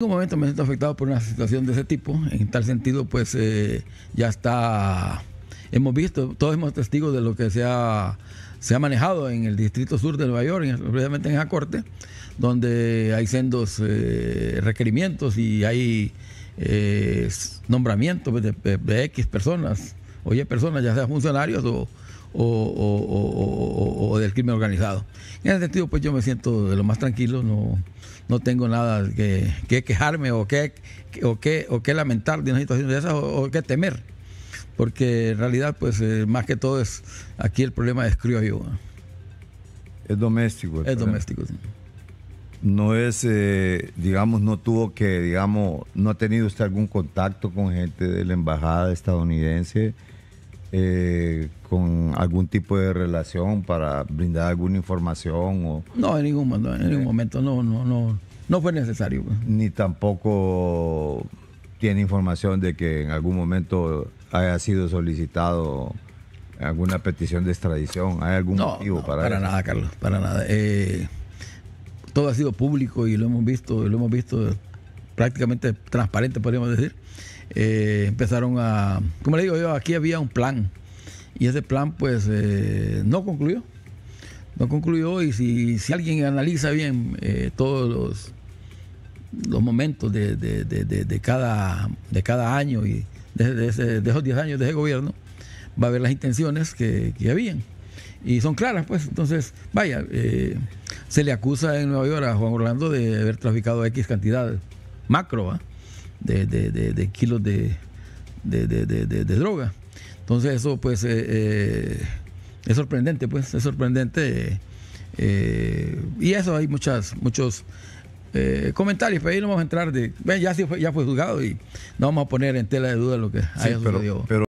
En algún momento me siento afectado por una situación de ese tipo. En tal sentido, pues eh, ya está, hemos visto, todos hemos testigos de lo que se ha, se ha manejado en el Distrito Sur de Nueva York, precisamente en esa corte, donde hay sendos eh, requerimientos y hay eh, nombramientos de X personas oye personas, ya sean funcionarios o, del crimen organizado. En ese sentido, pues yo me siento de lo más tranquilo, no, no tengo nada que, quejarme o que, que, o que lamentar de una situación de esas o, que temer, porque en realidad, pues eh, más que todo es, aquí el problema es criollo. Es doméstico. Es doméstico, no es, eh, digamos, no tuvo que, digamos, no ha tenido usted algún contacto con gente de la embajada estadounidense eh, con algún tipo de relación para brindar alguna información o no en ningún momento en ningún eh. momento no no no no fue necesario pues. ni tampoco tiene información de que en algún momento haya sido solicitado alguna petición de extradición hay algún no, motivo no, para nada Carlos para nada eh, todo ha sido público y lo hemos visto lo hemos visto prácticamente transparente, podríamos decir, eh, empezaron a, como le digo yo, aquí había un plan y ese plan pues eh, no concluyó, no concluyó y si, alguien analiza bien eh, todos los, los momentos de, cada, de cada año y de, esos 10 años de ese gobierno, va a ver las intenciones que, que habían. Y son claras, pues. Entonces, vaya, se le acusa en Nueva York a Juan Orlando de haber traficado X cantidades macro, de, de, de, de, kilos de, droga. Entonces eso pues eh, eh, es sorprendente, pues es sorprendente. Eh, y eso hay muchas, muchos comentarios, pero pues, ahí no vamos a entrar de, ya, fue, ya fue juzgado y no vamos a poner en tela de duda lo que haya sucedido. pero...